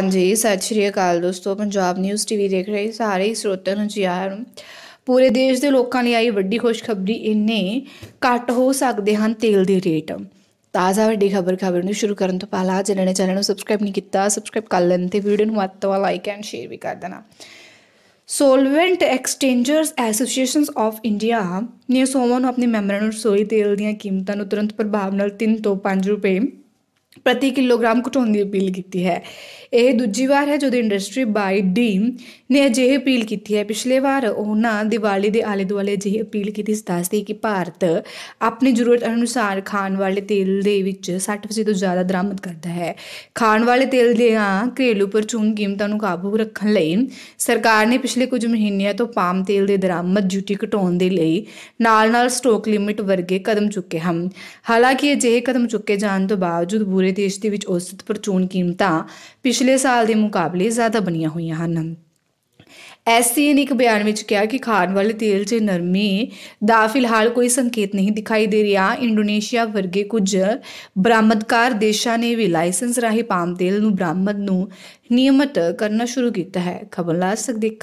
ਹਾਂਜੀ ਸਤਿ ਸ਼੍ਰੀ ਅਕਾਲ ਦੋਸਤੋ ਪੰਜਾਬ ਨਿਊਜ਼ ਟੀਵੀ ਦੇਖ ਰਹੇ ਸਾਰੇ ਸਰੋਤਿਆਂ ਨੂੰ ਜੀ ਆਇਆਂ ਨੂੰ ਪੂਰੇ ਦੇਸ਼ ਦੇ ਲੋਕਾਂ ਲਈ ਆਈ ਵੱਡੀ ਖੁਸ਼ਖਬਰੀ ਇੰਨੇ ਘੱਟ ਹੋ ਸਕਦੇ ਹਨ ਤੇਲ ਦੇ ਰੇਟ ਤਾਜ਼ਾ ਵੱਡੀ ਖਬਰ ਖਬਰ ਨੂੰ ਸ਼ੁਰੂ ਕਰਨ ਤੋਂ ਪਹਿਲਾਂ ਜਿਨ੍ਹਾਂ ਨੇ ਚੈਨਲ ਨੂੰ ਸਬਸਕ੍ਰਾਈਬ ਨਹੀਂ ਕੀਤਾ ਸਬਸਕ੍ਰਾਈਬ ਕਰ ਲੈਣ ਤੇ ਵੀਡੀਓ ਨੂੰ ਵੱਧ ਲਾਈਕ ਐਂਡ ਸ਼ੇਅਰ ਵੀ ਕਰ ਦੇਣਾ solvent exchangers associations of India ਨੇ ਸੋਮਨ ਨੂੰ ਆਪਣੇ ਮੈਂਬਰਾਂ ਨੂੰ ਰਸੋਈ ਤੇਲ ਦੀਆਂ ਕੀਮਤਾਂ ਨੂੰ ਤੁਰੰਤ ਪ੍ਰਭਾਵ ਨਾਲ 3 ਤੋਂ 5 ਰੁਪਏ ਪ੍ਰਤੀ ਕਿਲੋਗ੍ਰਾਮ ਘਟਾਉਣ ਦੀ ਅਪੀਲ ਕੀਤੀ ਹੈ ਇਹ ਦੂਜੀ ਵਾਰ ਹੈ ਜਦੋਂ ਇੰਡਸਟਰੀ ਬਾਈ ਡੀ ਨੇ ਅਜਿਹੀ ਅਪੀਲ ਕੀਤੀ ਹੈ ਪਿਛਲੇ ਵਾਰ ਉਹਨਾਂ ਦੀਵਾਲੀ ਦੇ ਆਲੇ ਦੁਆਲੇ ਅਜਿਹੀ ਅਪੀਲ ਕੀਤੀ ਸੀ ਦੱਸਦੀ ਕਿ ਭਾਰਤ ਆਪਣੀ ਜ਼ਰੂਰਤ ਅਨੁਸਾਰ ਖਾਣ ਵਾਲੇ ਤੇਲ ਦੇ ਵਿੱਚ 60% ਤੋਂ ਜ਼ਿਆਦਾ ਦਰਾਮਦ ਕਰਦਾ ਹੈ ਖਾਣ ਵਾਲੇ ਤੇਲ ਦੀਆਂ ਘਰੇਲੂ ਪਰਚੂਨ ਕੀਮਤਾਂ ਨੂੰ ਕਾਬੂ ਰੱਖਣ ਲਈ ਸਰਕਾਰ ਨੇ ਪਿਛਲੇ ਕੁਝ ਮਹੀਨਿਆਂ ਤੋਂ ਪਾਮ ਤੇਲ ਦੇ ਦਰਾਮਦ ਡਿਊਟੀ ਘਟਾਉਣ ਦੇ ਲਈ ਨਾਲ-ਨਾਲ ਸਟਾਕ ਲਿਮਿਟ ਵਰਗੇ ਕਦਮ ਚੁੱਕੇ ਹਨ ਹਾਲਾਂਕਿ ਅਜਿਹੇ ਕਦਮ ਚੁੱਕੇ ਜਾਣ ਤੋਂ ਬਾਵਜੂਦ ਜੁਦ ਪੂਰੇ ਦੇਸ਼ ਦੇ ਵਿੱਚ ਔਸਤ ਪਰਚੂਨ ਕੀਮਤਾਂ ਪਿਛਲੇ ਸਾਲ ਦੇ ਮੁਕਾਬਲੇ ਜ਼ਿਆਦਾ ਬਣੀਆਂ ਹੋਈਆਂ ਹਨ ਐਸਸੀ ਨੇ ਇੱਕ ਬਿਆਨ ਵਿੱਚ ਕਿਹਾ ਕਿ ਖਾਣ ਵਾਲੇ ਤੇਲ 'ਚ ਨਰਮੀ ਦਾ ਫਿਲਹਾਲ ਕੋਈ ਸੰਕੇਤ ਨਹੀਂ ਦਿਖਾਈ ਦੇ ਰਿਹਾ ਇੰਡੋਨੇਸ਼ੀਆ ਵਰਗੇ ਕੁਝ ਬਰਾਮਦਕਾਰ ਦੇਸ਼ਾਂ ਨੇ ਵੀ ਲਾਇਸੈਂਸ ਰਾਹੀਂ ਪਾਮ ਤੇਲ ਨੂੰ ਬਰਾਮਦ ਨੂੰ ਨਿਯਮਤ ਕਰਨਾ ਸ਼ੁਰੂ ਕੀਤਾ ਹੈ ਖਬਰ ਲਾ ਸਕਦੇ